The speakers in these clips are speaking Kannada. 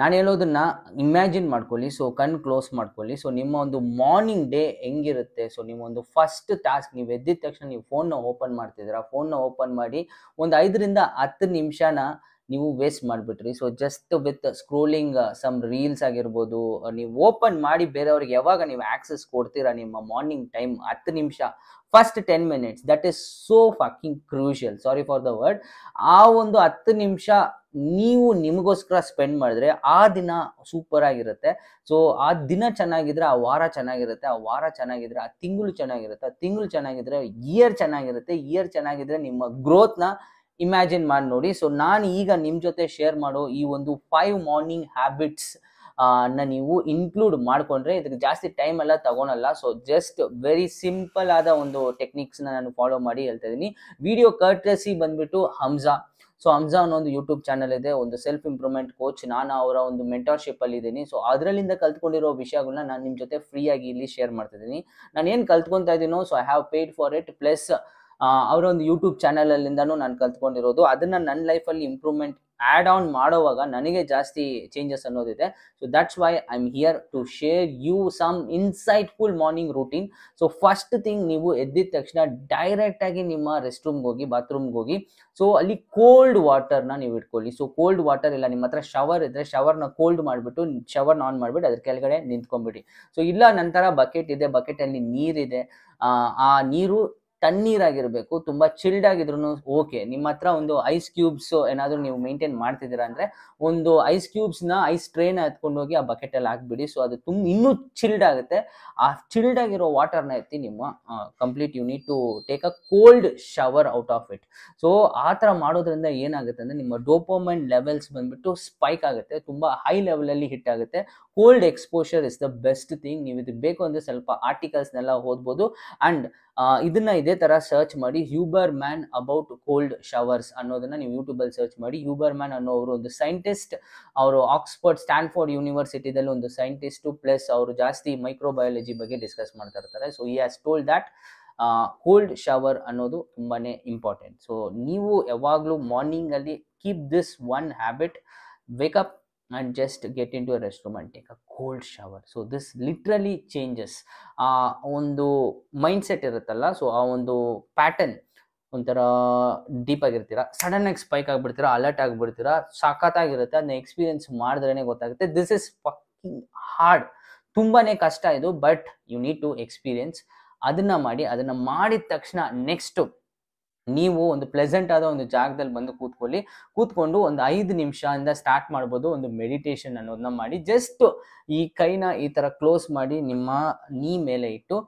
ನಾನು ಹೇಳೋದನ್ನ ಇಮ್ಯಾಜಿನ್ ಮಾಡ್ಕೊಳ್ಳಿ ಸೊ ಕಣ್ ಕ್ಲೋಸ್ ಮಾಡ್ಕೊಳ್ಳಿ ಸೊ ನಿಮ್ಮ ಒಂದು ಮಾರ್ನಿಂಗ್ ಡೇ ಹೆಂಗಿರುತ್ತೆ ಸೊ ನಿಮ್ಮ ಒಂದು ಫಸ್ಟ್ ಟಾಸ್ಕ್ ನೀವು ಎದ್ದಿದ ತಕ್ಷಣ ನೀವು ಫೋನ್ನ ಓಪನ್ ಮಾಡ್ತಿದ್ದೀರಾ ಫೋನ್ನ ಓಪನ್ ಮಾಡಿ ಒಂದು ಐದರಿಂದ ಹತ್ತು ನಿಮಿಷನ ನೀವು ವೇಸ್ಟ್ ಮಾಡಿಬಿಟ್ರಿ so just with scrolling some reels ಆಗಿರ್ಬೋದು uh, ನೀವು ಓಪನ್ ಮಾಡಿ ಬೇರೆಯವ್ರಿಗೆ ಯಾವಾಗ ನೀವು ಆಕ್ಸೆಸ್ ಕೊಡ್ತೀರಾ ನಿಮ್ಮ ಮಾರ್ನಿಂಗ್ ಟೈಮ್ ಹತ್ತು ನಿಮಿಷ first ten minutes that is so fucking crucial sorry for the word ಆ ಒಂದು ಹತ್ತು ನಿಮಿಷ ನೀವು ನಿಮಗೋಸ್ಕರ ಸ್ಪೆಂಡ್ ಮಾಡಿದ್ರೆ ಆ ದಿನ ಸೂಪರ್ ಆಗಿರುತ್ತೆ ಸೊ ಆ ದಿನ ಚೆನ್ನಾಗಿದ್ರೆ ಆ ವಾರ ಚೆನ್ನಾಗಿರುತ್ತೆ ಆ ವಾರ ಚೆನ್ನಾಗಿದ್ರೆ ಆ ತಿಂಗಳು ಚೆನ್ನಾಗಿರುತ್ತೆ ಆ ತಿಂಗಳು ಚೆನ್ನಾಗಿದ್ರೆ ಇಯರ್ ಚೆನ್ನಾಗಿರುತ್ತೆ ಇಯರ್ ಚೆನ್ನಾಗಿದ್ರೆ ನಿಮ್ಮ ಗ್ರೋತ್ನ ಇಮ್ಯಾಜಿನ್ ಮಾಡಿ ನೋಡಿ ಸೊ ನಾನು ಈಗ ನಿಮ್ಮ ಜೊತೆ ಶೇರ್ ಮಾಡೋ ಈ ಒಂದು ಫೈವ್ ಮಾರ್ನಿಂಗ್ ಹ್ಯಾಬಿಟ್ಸ್ ನ ನೀವು ಇನ್ಕ್ಲೂಡ್ ಮಾಡ್ಕೊಂಡ್ರೆ ಇದಕ್ಕೆ ಜಾಸ್ತಿ ಟೈಮ್ ಎಲ್ಲ ತಗೊಳಲ್ಲ ಸೊ ಜಸ್ಟ್ ವೆರಿ ಸಿಂಪಲ್ ಆದ ಒಂದು ಟೆಕ್ನಿಕ್ಸ್ನ ನಾನು ಫಾಲೋ ಮಾಡಿ ಹೇಳ್ತಾ ಇದ್ದೀನಿ ವಿಡಿಯೋ ಕರ್ಟಸಿ ಬಂದ್ಬಿಟ್ಟು ಹಮ್ಜಾ ಸೊ ಅಮ್ಜಾನ್ ಒಂದು ಯೂಟ್ಯೂಬ್ ಚಾನಲ್ ಇದೆ ಒಂದು ಸೆಲ್ಫ್ ಇಂಪ್ರೂವ್ಮೆಂಟ್ ಕೋಚ್ ನಾನು ಅವರ ಒಂದು ಮೆಂಟರ್ಶಿಪ್ ಅಲ್ಲಿ ಇದ್ದೀನಿ ಸೊ ಅದರಲ್ಲಿಂದ ಕಲ್ತ್ಕೊಂಡಿರೋ ವಿಷಯಗಳನ್ನ ನಾನು ನಿಮ್ಮ ಜೊತೆ ಫ್ರೀ ಆಗಿ ಇಲ್ಲಿ ಶೇರ್ ಮಾಡ್ತಿದ್ದೀನಿ ನಾನು ಏನು ಕಲ್ತ್ಕೊಂತ ಇದ್ದೀನೋ so I have paid for it plus ಅವರ ಒಂದು ಯೂಟ್ಯೂಬ್ ಚಾನಲ್ ಅಲ್ಲಿಂದ ನಾನು ಕಲ್ತ್ಕೊಂಡಿರೋದು ಅದನ್ನ ನನ್ನ ಲೈಫಲ್ಲಿ ಇಂಪ್ರೂವ್ಮೆಂಟ್ ಆ್ಯಡ್ ಆನ್ ಮಾಡುವಾಗ ನನಗೆ ಜಾಸ್ತಿ ಚೇಂಜಸ್ ಅನ್ನೋದಿದೆ so that's why I am here to share you some insightful morning routine so first thing ನೀವು ಎದ್ದಿದ ತಕ್ಷಣ ಡೈರೆಕ್ಟಾಗಿ ನಿಮ್ಮ ರೆಸ್ಟ್ ರೂಮ್ಗೆ ಹೋಗಿ ಬಾತ್ರೂಮ್ಗೆ ಹೋಗಿ ಸೊ ಅಲ್ಲಿ ಕೋಲ್ಡ್ ವಾಟರ್ನ ನೀವು ಇಟ್ಕೊಳ್ಳಿ ಸೊ ಕೋಲ್ಡ್ ವಾಟರ್ ಇಲ್ಲ ನಿಮ್ಮ ಹತ್ರ ಶವರ್ ಇದ್ದರೆ ಶವರ್ನ ಕೋಲ್ಡ್ ಮಾಡಿಬಿಟ್ಟು ಶವರ್ನ ಆನ್ ಮಾಡಿಬಿಟ್ಟು ಅದ್ರ ಕೆಳಗಡೆ ನಿಂತ್ಕೊಂಡ್ಬಿಡಿ ಸೊ ಇಲ್ಲ ನಂತರ ಬಕೆಟ್ ಇದೆ ಬಕೆಟಲ್ಲಿ ನೀರಿದೆ ಆ ನೀರು ತಣ್ಣೀರಾಗಿರಬೇಕು ತುಂಬಾ ಚಿಲ್ಡ್ ಆಗಿದ್ರು ಓಕೆ ನಿಮ್ಮ ಹತ್ರ ಒಂದು ಐಸ್ ಕ್ಯೂಬ್ಸ್ ಏನಾದರೂ ನೀವು ಮೇಂಟೈನ್ ಮಾಡ್ತಿದ್ದೀರಾ ಅಂದ್ರೆ ಒಂದು ಐಸ್ ಕ್ಯೂಬ್ಸ್ನ ಐಸ್ ಟ್ರೇನ ಎತ್ಕೊಂಡು ಹೋಗಿ ಆ ಬಕೆಟ್ ಅಲ್ಲಿ ಹಾಕ್ಬಿಡಿ ಸೊ ಅದು ತುಂಬ ಇನ್ನೂ ಚಿಲ್ಡ್ ಆಗುತ್ತೆ ಆ ಚಿಲ್ಡ್ ಆಗಿರೋ ವಾಟರ್ನ ಎತ್ತಿ ನಿಮ್ಮ complete you need to take a cold shower out of it so ಆ ಥರ ಮಾಡೋದ್ರಿಂದ ಏನಾಗುತ್ತೆ ಅಂದ್ರೆ ನಿಮ್ಮ ಡೋಪೋಮೈನ್ ಲೆವೆಲ್ಸ್ ಬಂದ್ಬಿಟ್ಟು ಸ್ಪೈಕ್ ಆಗುತ್ತೆ ತುಂಬಾ ಹೈ ಲೆವೆಲಲ್ಲಿ ಹಿಟ್ ಆಗುತ್ತೆ cold exposure is the best thing ನೀವು ಇದು ಬೇಕು ಅಂದ್ರೆ ಸ್ವಲ್ಪ ಆರ್ಟಿಕಲ್ಸ್ನೆಲ್ಲ ಓದ್ಬೋದು ಅಂಡ್ ಇದನ್ನ ಇದೇ ತರ ಸರ್ಚ್ ಮಾಡಿ Huberman about cold showers ಅನ್ನೋದನ್ನ ನೀವು ಯೂಟ್ಯೂಬ್ ಅಲ್ಲಿ ಸರ್ಚ್ ಮಾಡಿ ಹ್ಯೂಬರ್ ಮ್ಯಾನ್ ಅನ್ನೋ ಅವರು ಒಂದು ಸೈಂಟಿಸ್ಟ್ ಅವರು ಆಕ್ಸ್ಫರ್ಡ್ ಸ್ಟ್ಯಾನ್ಫೋರ್ಡ್ ಯೂನಿವರ್ಸಿಟಿದಲ್ಲಿ ಒಂದು ಸೈಂಟಿಸ್ಟ್ ಪ್ಲಸ್ ಅವರು ಜಾಸ್ತಿ ಮೈಕ್ರೋಬಯಾಲಜಿ ಬಗ್ಗೆ ಡಿಸ್ಕಸ್ ಮಾಡ್ತಾ ಇರ್ತಾರೆ ಸೊ ಈ as told that cold shower ಅನ್ನೋದು ತುಂಬಾನೇ ಇಂಪಾರ್ಟೆಂಟ್ ಸೊ ನೀವು ಯಾವಾಗಲೂ ಮಾರ್ನಿಂಗ್ ಅಲ್ಲಿ keep this one habit wake up and just get into a restroom and take a cold shower so this literally changes ಆ ಒಂದು ಮೈಂಡ್ಸೆಟ್ ಇರುತ್ತಲ್ಲ ಸೊ ಆ ಒಂದು ಪ್ಯಾಟರ್ನ್ ಒಂಥರ ಡೀಪ್ ಆಗಿರ್ತೀರ ಸಡನ್ ಆಗಿ ಸ್ಪೈಕ್ ಆಗಿಬಿಡ್ತೀರಾ ಅಲರ್ಟ್ ಆಗಿಬಿಡ್ತೀರಾ ಸಖತ್ತಾಗಿರುತ್ತೆ ಅದನ್ನ ಎಕ್ಸ್ಪೀರಿಯನ್ಸ್ ಮಾಡಿದ್ರೇ ಗೊತ್ತಾಗುತ್ತೆ ದಿಸ್ ಇಸ್ ಫಕ್ಕಿಂಗ್ ಹಾರ್ಡ್ ತುಂಬಾ ಕಷ್ಟ ಇದು but you need to experience ಅದನ್ನ ಮಾಡಿ ಅದನ್ನ ಮಾಡಿದ ತಕ್ಷಣ ನೆಕ್ಸ್ಟು ನೀವು ಒಂದು ಪ್ಲೆಸೆಂಟ್ ಆದ ಒಂದು ಜಾಗದಲ್ಲಿ ಬಂದು ಕೂತ್ಕೊಳ್ಳಿ ಕೂತ್ಕೊಂಡು ಒಂದು ಐದು ನಿಮಿಷದಿಂದ ಸ್ಟಾರ್ಟ್ ಮಾಡ್ಬೋದು ಒಂದು ಮೆಡಿಟೇಷನ್ ಅನ್ನೋದನ್ನ ಮಾಡಿ ಜಸ್ಟ್ ಈ ಕೈನ ಈ ತರ ಕ್ಲೋಸ್ ಮಾಡಿ ನಿಮ್ಮ ನೀ ಮೇಲೆ ಇಟ್ಟು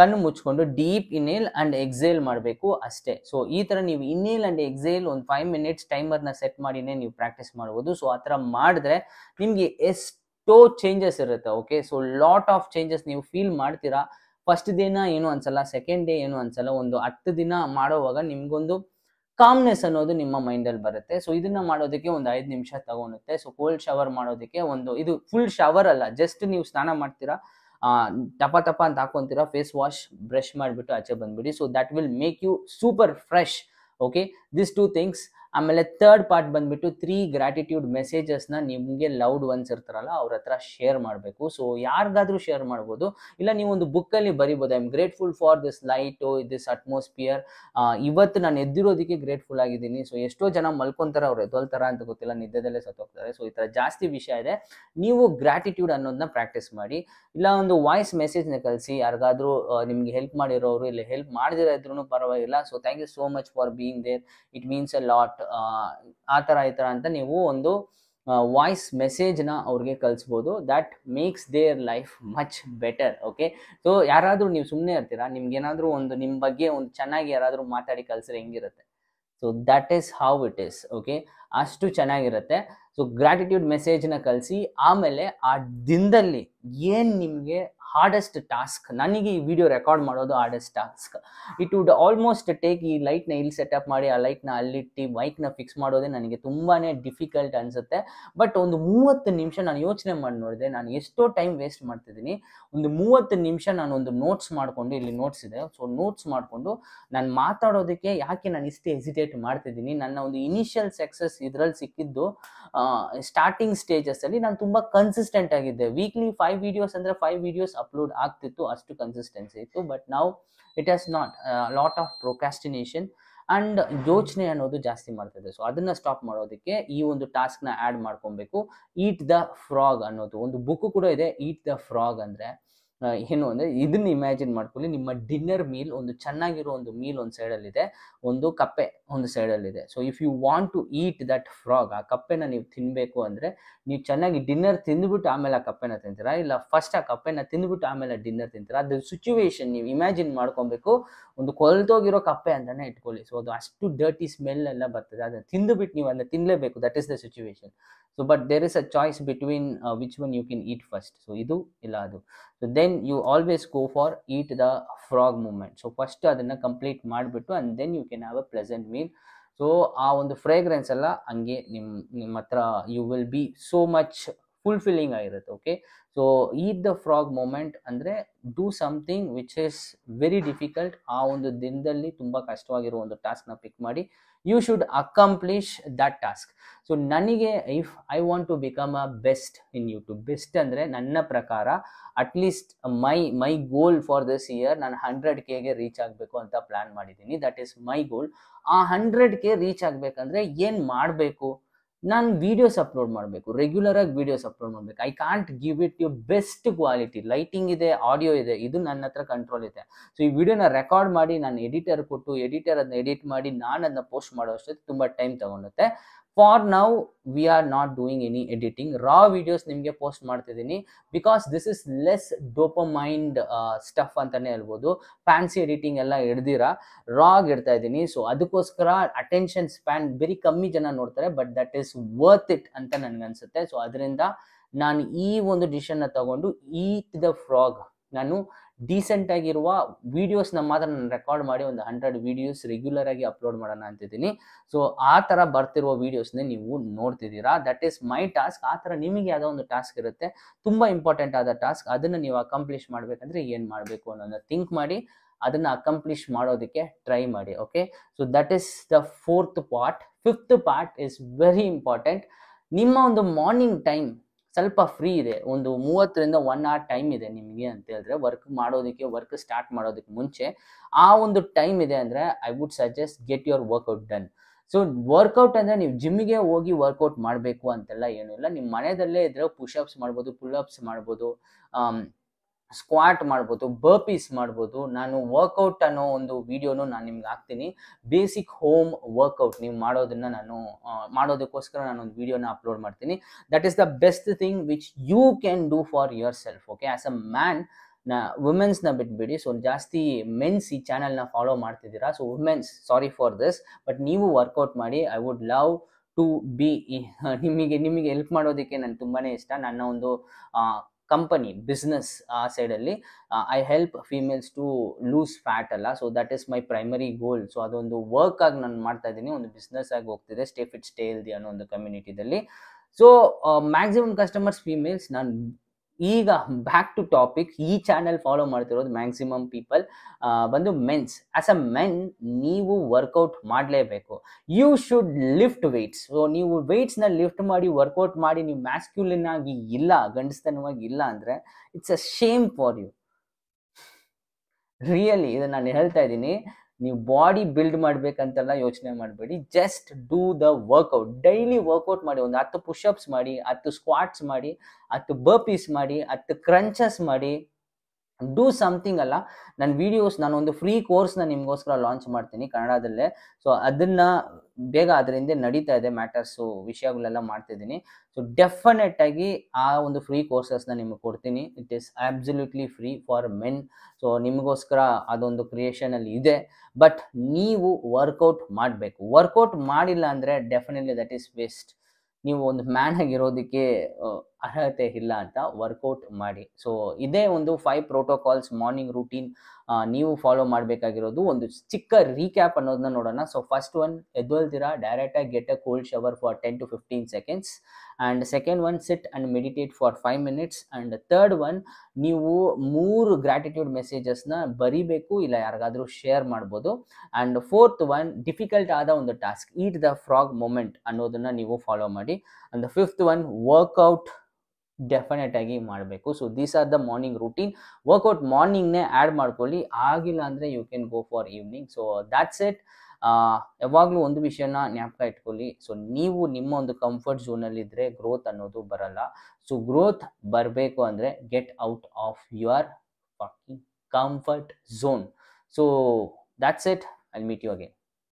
ಕಣ್ಣು ಮುಚ್ಕೊಂಡು ಡೀಪ್ ಇನ್ಹೇಲ್ ಅಂಡ್ ಎಕ್ಸೇಲ್ ಮಾಡಬೇಕು ಅಷ್ಟೇ ಸೊ ಈ ತರ ನೀವು ಇನ್ನೇಲ್ ಅಂಡ್ ಎಕ್ಸೇಲ್ ಒಂದು ಫೈವ್ ಮಿನಿಟ್ಸ್ ಟೈಮರ್ನ ಸೆಟ್ ಮಾಡಿನೇ ನೀವು ಪ್ರಾಕ್ಟೀಸ್ ಮಾಡ್ಬೋದು ಸೊ ಆ ತರ ಮಾಡಿದ್ರೆ ನಿಮಗೆ ಎಷ್ಟೋ ಚೇಂಜಸ್ ಇರುತ್ತೆ okay so lot of changes ನೀವು ಫೀಲ್ ಮಾಡ್ತೀರಾ ಫಸ್ಟ್ ದಿನ ಏನು ಅನ್ಸಲ್ಲ ಸೆಕೆಂಡ್ ಡೇ ಏನು ಅನ್ಸಲ್ಲ ಒಂದು ಹತ್ತು ದಿನ ಮಾಡೋವಾಗ ನಿಮ್ಗೊಂದು ಕಾಮ್ನೆಸ್ ಅನ್ನೋದು ನಿಮ್ಮ ಮೈಂಡಲ್ಲಿ ಬರುತ್ತೆ ಸೊ ಇದನ್ನ ಮಾಡೋದಕ್ಕೆ ಒಂದು ಐದು ನಿಮಿಷ ತಗೊಳುತ್ತೆ ಸೊ ಕೋಲ್ಡ್ ಶವರ್ ಮಾಡೋದಕ್ಕೆ ಒಂದು ಇದು ಫುಲ್ ಶವರ್ ಅಲ್ಲ ಜಸ್ಟ್ ನೀವು ಸ್ನಾನ ಮಾಡ್ತೀರಾ ಟಪ ಟಪ ಅಂತ ಹಾಕೊಂತೀರಾ ಫೇಸ್ ವಾಶ್ ಬ್ರಷ್ ಮಾಡಿಬಿಟ್ಟು ಆಚೆ ಬಂದ್ಬಿಡಿ so that will make you super fresh okay this two things ಆಮೇಲೆ ಥರ್ಡ್ ಪಾರ್ಟ್ ಬಂದ್ಬಿಟ್ಟು ತ್ರೀ ಗ್ರಾಟಿಟ್ಯೂಡ್ ಮೆಸೇಜಸ್ನ ನಿಮಗೆ ಲೌಡ್ ಒನ್ಸ್ ಇರ್ತಾರಲ್ಲ ಅವ್ರ ಹತ್ರ ಶೇರ್ ಮಾಡಬೇಕು ಸೊ ಯಾರಿಗಾದ್ರೂ ಶೇರ್ ಮಾಡ್ಬೋದು ಇಲ್ಲ ನೀವು ಒಂದು ಬುಕ್ಕಲ್ಲಿ ಬರಿಬೋದು I am grateful for this light this atmosphere ಇವತ್ತು ನಾನು ಎದ್ದಿರೋದಕ್ಕೆ ಗ್ರೇಟ್ಫುಲ್ ಆಗಿದ್ದೀನಿ ಸೊ ಎಷ್ಟೋ ಜನ ಮಲ್ಕೊಂತಾರೆ ಅವ್ರು ಎದೊಲ್ತಾರ ಅಂತ ಗೊತ್ತಿಲ್ಲ ನಿದ್ದೆದಲ್ಲೇ ಸತ್ತೋಗ್ತಾರೆ ಸೊ ಈ ಥರ ಜಾಸ್ತಿ ವಿಷಯ ಇದೆ ನೀವು ಗ್ರಾಟಿಟ್ಯೂಡ್ ಅನ್ನೋದನ್ನ ಪ್ರಾಕ್ಟೀಸ್ ಮಾಡಿ ಇಲ್ಲ ಒಂದು ವಾಯ್ಸ್ ಮೆಸೇಜ್ನ ಕಲಿಸಿ ಯಾರಿಗಾದ್ರೂ ನಿಮಗೆ ಹೆಲ್ಪ್ ಮಾಡಿರೋರು ಇಲ್ಲ ಹೆಲ್ಪ್ ಮಾಡಿದಿರೋ ಇದ್ರೂ ಪರವಾಗಿಲ್ಲ so thank you so much for being there it means a lot ಆ ಥರ ಈ ಥರ ಅಂತ ನೀವು ಒಂದು ವಾಯ್ಸ್ ಮೆಸೇಜ್ನ ಅವ್ರಿಗೆ ಕಳಿಸ್ಬೋದು that makes their life much better okay so ಯಾರಾದರೂ ನೀವು ಸುಮ್ಮನೆ ಇರ್ತೀರಾ ನಿಮ್ಗೇನಾದರೂ ಒಂದು ನಿಮ್ಮ ಬಗ್ಗೆ ಒಂದು ಚೆನ್ನಾಗಿ ಯಾರಾದರೂ ಮಾತಾಡಿ ಕಲಿಸ್ರೆ ಹೆಂಗಿರುತ್ತೆ so that is how it is okay ಅಷ್ಟು ಚೆನ್ನಾಗಿರುತ್ತೆ ಸೊ ಗ್ರಾಟಿಟ್ಯೂಡ್ ಮೆಸೇಜ್ನ ಕಳಿಸಿ ಆಮೇಲೆ ಆ ದಿನದಲ್ಲಿ ಏನು ನಿಮಗೆ ಹಾರ್ಡೆಸ್ಟ್ ಟಾಸ್ಕ್ ನನಗೆ ಈ ವಿಡಿಯೋ ರೆಕಾರ್ಡ್ ಮಾಡೋದು hardest task it would almost take ಈ ಲೈಟ್ನ ಇಲ್ಲಿ ಸೆಟಪ್ ಮಾಡಿ ಆ ಲೈಟ್ನ ಅಲ್ಲಿಟ್ಟು ಬೈಕ್ನ ಫಿಕ್ಸ್ ಮಾಡೋದೇ ನನಗೆ ತುಂಬಾ ಡಿಫಿಕಲ್ಟ್ ಅನಿಸುತ್ತೆ ಬಟ್ ಒಂದು ಮೂವತ್ತು ನಿಮಿಷ ನಾನು ಯೋಚನೆ ಮಾಡಿ ನೋಡಿದೆ ನಾನು ಎಷ್ಟೋ ಟೈಮ್ ವೇಸ್ಟ್ ಮಾಡ್ತಿದ್ದೀನಿ ಒಂದು ಮೂವತ್ತು ನಿಮಿಷ ನಾನು ಒಂದು ನೋಟ್ಸ್ ಮಾಡಿಕೊಂಡು ಇಲ್ಲಿ ನೋಟ್ಸ್ ಇದೆ ಸೊ ನೋಟ್ಸ್ ಮಾಡಿಕೊಂಡು ನಾನು ಮಾತಾಡೋದಕ್ಕೆ ಯಾಕೆ ನಾನು ಇಷ್ಟೇ ಹೆಸಿಟೇಟ್ ಮಾಡ್ತಿದ್ದೀನಿ ನನ್ನ ಒಂದು ಇನಿಷಿಯಲ್ ಸಕ್ಸಸ್ ಇದರಲ್ಲಿ ಸಿಕ್ಕಿದ್ದು ಸ್ಟಾರ್ಟಿಂಗ್ ಸ್ಟೇಜಸಲ್ಲಿ ನಾನು ತುಂಬ ಕನ್ಸಿಸ್ಟೆಂಟ್ ಆಗಿದ್ದೆ ವೀಕ್ಲಿ ಫೈವ್ ವಿಡಿಯೋಸ್ ಅಂದರೆ ಫೈವ್ ವಿಡಿಯೋಸ್ ಅಪ್ಲೋಡ್ ಆಗ್ತಿತ್ತು ಅಷ್ಟು ಕನ್ಸಿಸ್ಟೆನ್ಸಿ ಇತ್ತು ಬಟ್ ನಾವು it as not lot of procrastination and ಯೋಚನೆ ಅನ್ನೋದು ಜಾಸ್ತಿ ಮಾಡ್ತಿದೆ ಸೊ ಅದನ್ನ ಸ್ಟಾಪ್ ಮಾಡೋದಕ್ಕೆ ಈ ಒಂದು ಟಾಸ್ಕ್ ನ ಆಡ್ ಮಾಡ್ಕೊಬೇಕು ಈಟ್ ದ ಫ್ರಾಗ್ ಅನ್ನೋದು ಒಂದು ಬುಕ್ ಕೂಡ ಇದೆ ಈಟ್ ದ ಫ್ರಾಗ್ ಅಂದ್ರೆ ಏನು ಅಂದ್ರೆ ಇದನ್ನ ಇಮ್ಯಾಜಿನ್ ಮಾಡ್ಕೊಳ್ಳಿ ನಿಮ್ಮ ಡಿನ್ನರ್ ಮೀಲ್ ಒಂದು ಚೆನ್ನಾಗಿರೋ ಒಂದು ಮೀಲ್ ಒಂದು ಸೈಡಲ್ಲಿದೆ ಒಂದು ಕಪ್ಪೆ ಒಂದು ಸೈಡಲ್ಲಿದೆ so if you want to eat that frog ಆ ಕಪ್ಪೆನ ನೀವು ತಿನ್ನಬೇಕು ಅಂದರೆ ನೀವು ಚೆನ್ನಾಗಿ ಡಿನ್ನರ್ ತಿಂದುಬಿಟ್ಟು ಆಮೇಲೆ ಆ ಕಪ್ಪೆನ ತಿಂತೀರಾ ಇಲ್ಲ ಫಸ್ಟ್ ಆ ಕಪ್ಪೆನ ತಿಂದ್ಬಿಟ್ಟು ಆಮೇಲೆ ಡಿನ್ನರ್ ತಿಂತೀರಾ ಅದ್ರ ಸಿಚುವೇಶನ್ ನೀವು ಇಮ್ಯಾಜಿನ್ ಮಾಡ್ಕೊಬೇಕು ಒಂದು ಕೊಲ್ತೋಗಿರೋ ಕಪ್ಪೆ ಅಂತಾನೆ ಇಟ್ಕೊಳ್ಳಿ ಸೊ ಅದು ಅಷ್ಟು ಡರ್ಟಿ ಸ್ಮೆಲ್ ಎಲ್ಲ ಬರ್ತದೆ ಅದನ್ನ ತಿಂದುಬಿಟ್ಟು ನೀವು ಅದನ್ನ ತಿನ್ನಲೇಬೇಕು that is the situation so but there is a choice between which one you can eat first so ಇದು ಇಲ್ಲ ಅದು so then you always go for eat the frog moment so first ಅದನ್ನು ಕಂಪ್ಲೀಟ್ ಮಾಡಿಬಿಟ್ಟು and then you can have a pleasant me mean so ಆ ಒಂದು ಫ್ರೇಗ್ರೆನ್ಸ್ ಎಲ್ಲ ಹಂಗೆ ನಿಮ್ಮ ನಿಮ್ಮ ಹತ್ರ you will be so much fulfilling ಆಗಿರುತ್ತೆ ಓಕೆ ಸೊ ಈ ದ ಫ್ರಾಗ್ ಮೂಮೆಂಟ್ ಅಂದರೆ do something which is very difficult ಆ ಒಂದು ದಿನದಲ್ಲಿ ತುಂಬ ಕಷ್ಟವಾಗಿರೋ ಒಂದು ಟಾಸ್ಕ್ನ ಪಿಕ್ ಮಾಡಿ you should accomplish that task so ನನಗೆ if I want to become a best in YouTube best ಅಂದರೆ ನನ್ನ ಪ್ರಕಾರ at least my my goal for this year ನಾನು ಹಂಡ್ರೆಡ್ ಕೆಗೆ ರೀಚ್ ಆಗಬೇಕು ಅಂತ ಪ್ಲ್ಯಾನ್ ಮಾಡಿದ್ದೀನಿ ದಟ್ ಈಸ್ ಮೈ ಗೋಲ್ ಆ ಹಂಡ್ರೆಡ್ ಕೆ ರೀಚ್ ಆಗಬೇಕಂದ್ರೆ ಏನು ಮಾಡಬೇಕು ನಾನು ವಿಡಿಯೋಸ್ ಅಪ್ಲೋಡ್ ಮಾಡಬೇಕು ರೆಗ್ಯುಲರ್ ಆಗಿ ವಿಡಿಯೋಸ್ ಅಪ್ಲೋಡ್ ಮಾಡಬೇಕು I can't give it you best quality lighting ಇದೆ ಆಡಿಯೋ ಇದೆ ಇದು ನನ್ನ ಹತ್ರ ಕಂಟ್ರೋಲ್ ಇದೆ ಸೊ ಈ ವಿಡಿಯೋನ ರೆಕಾರ್ಡ್ ಮಾಡಿ ನಾನು ಎಡಿಟರ್ ಕೊಟ್ಟು ಎಡಿಟರ್ ಅದನ್ನ ಎಡಿಟ್ ಮಾಡಿ ನಾನು ಅದನ್ನ ಪೋಸ್ಟ್ ಮಾಡೋ ಅಷ್ಟೊತ್ತು ತುಂಬ ಟೈಮ್ ತಗೊಂಡುತ್ತೆ for now we are not doing any editing raw videos ನಿಮಗೆ ಪೋಸ್ಟ್ ಮಾಡ್ತಿದ್ದೀನಿ because this is less dopamine stuff ಅಂತಲೇ ಹೇಳ್ಬೋದು ಫ್ಯಾನ್ಸಿ ಎಡಿಟಿಂಗ್ ಎಲ್ಲ ಹಿಡ್ದಿರ ರಾಗ್ ಇಡ್ತಾ ಇದ್ದೀನಿ ಸೊ ಅದಕ್ಕೋಸ್ಕರ ಅಟೆನ್ಷನ್ ಸ್ಪ್ಯಾನ್ ಬರೀ ಕಮ್ಮಿ ಜನ ನೋಡ್ತಾರೆ but that is worth it ಅಂತ ನನಗನ್ಸುತ್ತೆ ಸೊ ಅದರಿಂದ ನಾನು ಈ ಒಂದು ಡಿಶನ್ನ ತಗೊಂಡು ಈಟ್ ದ ಫ್ರಾಗ್ ನಾನು ಡೀಸೆಂಟ್ ಆಗಿರುವ ವಿಡಿಯೋಸ್ನ ಮಾತ್ರ ನಾನು ರೆಕಾರ್ಡ್ ಮಾಡಿ ಒಂದು ಹಂಡ್ರೆಡ್ ವಿಡಿಯೋಸ್ ರೆಗ್ಯುಲರ್ ಆಗಿ ಅಪ್ಲೋಡ್ ಮಾಡೋಣ ಅಂತಿದ್ದೀನಿ ಸೊ ಆ ಥರ ಬರ್ತಿರುವ ವಿಡಿಯೋಸ್ನೇ ನೀವು ನೋಡ್ತಿದ್ದೀರಾ ದಟ್ ಈಸ್ ಮೈ ಟಾಸ್ಕ್ ಆ ಥರ ನಿಮಗೆ ಯಾವುದೋ ಒಂದು ಟಾಸ್ಕ್ ಇರುತ್ತೆ ತುಂಬ ಇಂಪಾರ್ಟೆಂಟ್ ಆದ ಟಾಸ್ಕ್ ಅದನ್ನು ನೀವು ಅಕಂಪ್ಲಿಷ್ ಮಾಡಬೇಕಂದ್ರೆ ಏನು ಮಾಡಬೇಕು ಅನ್ನೋದನ್ನು ಥಿಂಕ್ ಮಾಡಿ ಅದನ್ನು ಅಕಂಪ್ಲಿಷ್ ಮಾಡೋದಕ್ಕೆ ಟ್ರೈ ಮಾಡಿ okay so that is the fourth part fifth part is very important ನಿಮ್ಮ ಒಂದು ಮಾರ್ನಿಂಗ್ ಟೈಮ್ ಸ್ವಲ್ಪ ಫ್ರೀ ಇದೆ ಒಂದು ಮೂವತ್ತರಿಂದ ಒನ್ ಆರ್ ಟೈಮ್ ಇದೆ ನಿಮಗೆ ಅಂತ ಹೇಳಿದ್ರೆ ವರ್ಕ್ ಮಾಡೋದಕ್ಕೆ ವರ್ಕ್ ಸ್ಟಾರ್ಟ್ ಮಾಡೋದಕ್ಕೆ ಮುಂಚೆ ಆ ಒಂದು ಟೈಮ್ ಇದೆ ಅಂದರೆ I would suggest get your workout done so workout ಅಂದರೆ ನೀವು ಜಿಮ್ಗೆ ಹೋಗಿ ವರ್ಕೌಟ್ ಮಾಡಬೇಕು ಅಂತೆಲ್ಲ ಏನೂ ಇಲ್ಲ ನಿಮ್ಮ ಮನೆಯಲ್ಲೇ ಇದ್ರೆ ಅಪ್ಸ್ ಮಾಡ್ಬೋದು ಪುಲ್ ಅಪ್ಸ್ ಮಾಡ್ಬೋದು um, ಸ್ಕ್ವಾಟ್ ಮಾಡ್ಬೋದು ಬರ್ಪೀಸ್ ಮಾಡ್ಬೋದು ನಾನು ವರ್ಕೌಟ್ ಅನ್ನೋ ಒಂದು ವಿಡಿಯೋನು ನಾನು ನಿಮ್ಗೆ ಹಾಕ್ತೀನಿ ಬೇಸಿಕ್ ಹೋಮ್ ವರ್ಕೌಟ್ ನೀವು ಮಾಡೋದನ್ನ ನಾನು ಮಾಡೋದಕ್ಕೋಸ್ಕರ ನಾನು ಒಂದು ವಿಡಿಯೋನ ಅಪ್ಲೋಡ್ ಮಾಡ್ತೀನಿ that is the best thing which you can do for yourself okay as a man ನ ವುಮೆನ್ಸ್ನ ಬಿಟ್ಬಿಡಿ ಸೊ ಜಾಸ್ತಿ ಮೆನ್ಸ್ ಈ ಚಾನಲ್ನ ಫಾಲೋ ಮಾಡ್ತಿದ್ದೀರಾ so women's sorry for this but ನೀವು ವರ್ಕೌಟ್ ಮಾಡಿ I would love to be ನಿಮಗೆ ನಿಮಗೆ ಹೆಲ್ಪ್ ಮಾಡೋದಕ್ಕೆ ನನ್ಗೆ ತುಂಬಾ ಇಷ್ಟ ನನ್ನ ಒಂದು ಕಂಪನಿ ಬಿಸ್ನೆಸ್ ಆ ಸೈಡಲ್ಲಿ I help females to lose fat ಅಲ್ಲ so that is my primary goal so ಅದೊಂದು ವರ್ಕ್ ಆಗಿ ನಾನು ಮಾಡ್ತಾ ಇದ್ದೀನಿ ಒಂದು ಬಿಸ್ನೆಸ್ ಆಗಿ ಹೋಗ್ತಿದೆ ಸ್ಟೇ ಫಿಟ್ ಸ್ಟೇ ಹೆಲ್ದಿ ಅನ್ನೋ ಒಂದು ಕಮ್ಯುನಿಟಿದಲ್ಲಿ ಸೊ ಮ್ಯಾಕ್ಸಿಮಮ್ ಕಸ್ಟಮರ್ಸ್ ಫೀಮೇಲ್ಸ್ ನಾನು ಈಗ ಬ್ಯಾಕ್ ಟು ಟಾಪಿಕ್ ಈ ಚಾನೆಲ್ ಫಾಲೋ ಮಾಡ್ತಿರೋದು ಮ್ಯಾಕ್ಸಿಮಮ್ ಪೀಪಲ್ ಬಂದು ಮೆನ್ಸ್ ಆಸ್ ಅ ಮೆನ್ ನೀವು ವರ್ಕೌಟ್ ಮಾಡಲೇಬೇಕು you should lift weights so ನೀವು ವೆಯ್ಟ್ಸ್ನ ಲಿಫ್ಟ್ ಮಾಡಿ ವರ್ಕೌಟ್ ಮಾಡಿ ನೀವು ಮ್ಯಾಸ್ಕ್ಯುಲಿನ್ ಆಗಿ ಇಲ್ಲ ಗಂಡಸ್ತನವಾಗಿ ಇಲ್ಲ ಅಂದರೆ it's a shame for you really ಇದನ್ನು ನಾನು ಹೇಳ್ತಾ ಇದ್ದೀನಿ ನೀವು ಬಾಡಿ ಬಿಲ್ಡ್ ಮಾಡಬೇಕಂತೆಲ್ಲ ಯೋಚನೆ ಮಾಡಬೇಡಿ just do the workout daily workout ಮಾಡಿ ಒಂದು ಹತ್ತು ಪುಷಪ್ಸ್ ಮಾಡಿ ಹತ್ತು ಸ್ಕ್ವಾಟ್ಸ್ ಮಾಡಿ ಹತ್ತು ಬರ್ಪೀಸ್ ಮಾಡಿ ಹತ್ತು ಕ್ರಂಚಸ್ ಮಾಡಿ ಡೂ ಸಮಥಿಂಗ್ ಅಲ್ಲ ನನ್ನ ವಿಡಿಯೋಸ್ ನಾನು ಒಂದು ಫ್ರೀ ಕೋರ್ಸ್ನ ನಿಮಗೋಸ್ಕರ ಲಾಂಚ್ ಮಾಡ್ತೀನಿ ಕನ್ನಡದಲ್ಲೇ ಸೊ ಅದನ್ನ ಬೇಗ ಅದರಿಂದ ನಡೀತಾ ಇದೆ ಮ್ಯಾಟರ್ಸು ವಿಷಯಗಳೆಲ್ಲ ಮಾಡ್ತಿದ್ದೀನಿ ಸೊ ಡೆಫಿನೆಟ್ ಆಗಿ ಆ ಒಂದು ಫ್ರೀ ಕೋರ್ಸಸ್ನ ನಿಮಗೆ ಕೊಡ್ತೀನಿ it is absolutely free for men so ನಿಮಗೋಸ್ಕರ ಅದೊಂದು ಕ್ರಿಯೇಷನಲ್ಲಿ ಇದೆ ಬಟ್ ನೀವು ವರ್ಕೌಟ್ ಮಾಡಬೇಕು ವರ್ಕೌಟ್ ಮಾಡಿಲ್ಲ ಅಂದರೆ ಡೆಫಿನೆಟ್ಲಿ ದಟ್ ಈಸ್ ವೇಸ್ಟ್ ನೀವು ಒಂದು ಮ್ಯಾನ್ ಆಗಿರೋದಕ್ಕೆ ಅರ್ಹತೆ ಇಲ್ಲ ಅಂತ ವರ್ಕೌಟ್ ಮಾಡಿ ಸೊ ಇದೇ ಒಂದು ಫೈವ್ ಪ್ರೋಟೋಕಾಲ್ಸ್ ಮಾರ್ನಿಂಗ್ ರೂಟೀನ್ ನೀವು ಫಾಲೋ ಮಾಡಬೇಕಾಗಿರೋದು ಒಂದು ಚಿಕ್ಕ ರೀಕ್ಯಾಪ್ ಅನ್ನೋದನ್ನ ನೋಡೋಣ ಸೊ ಫಸ್ಟ್ ಒನ್ ಎದ್ದೊಳ್ತೀರಾ ಡೈರೆಕ್ಟಾಗಿ get a cold shower for ten to fifteen seconds and second one sit and meditate for five minutes and third one ನೀವು ಮೂರು ಗ್ರ್ಯಾಟಿಟ್ಯೂಡ್ ಮೆಸೇಜಸ್ನ ಬರೀಬೇಕು ಇಲ್ಲ ಯಾರಿಗಾದರೂ ಶೇರ್ ಮಾಡ್ಬೋದು ಆ್ಯಂಡ್ ಫೋರ್ತ್ ಒನ್ ಡಿಫಿಕಲ್ಟ್ ಆದ ಒಂದು task eat the frog moment ಅನ್ನೋದನ್ನು ನೀವು ಫಾಲೋ ಮಾಡಿ and fifth one workout definite ಆಗಿ ಮಾಡಬೇಕು so these are the morning routine workout ಮಾರ್ನಿಂಗ್ನೇ ಆ್ಯಡ್ ಮಾಡ್ಕೊಳ್ಳಿ ಆಗಿಲ್ಲ ಅಂದರೆ you can go for evening so that's it ಯಾವಾಗಲೂ ಒಂದು ವಿಷಯನ ಜ್ಞಾಪಕ ಇಟ್ಕೊಳ್ಳಿ ಸೊ ನೀವು ನಿಮ್ಮ ಒಂದು ಕಂಫರ್ಟ್ ಝೋನಲ್ಲಿದ್ದರೆ ಗ್ರೋತ್ ಅನ್ನೋದು ಬರಲ್ಲ ಸೊ ಗ್ರೋತ್ ಬರಬೇಕು ಅಂದರೆ get out of your comfort zone so that's it I meet you again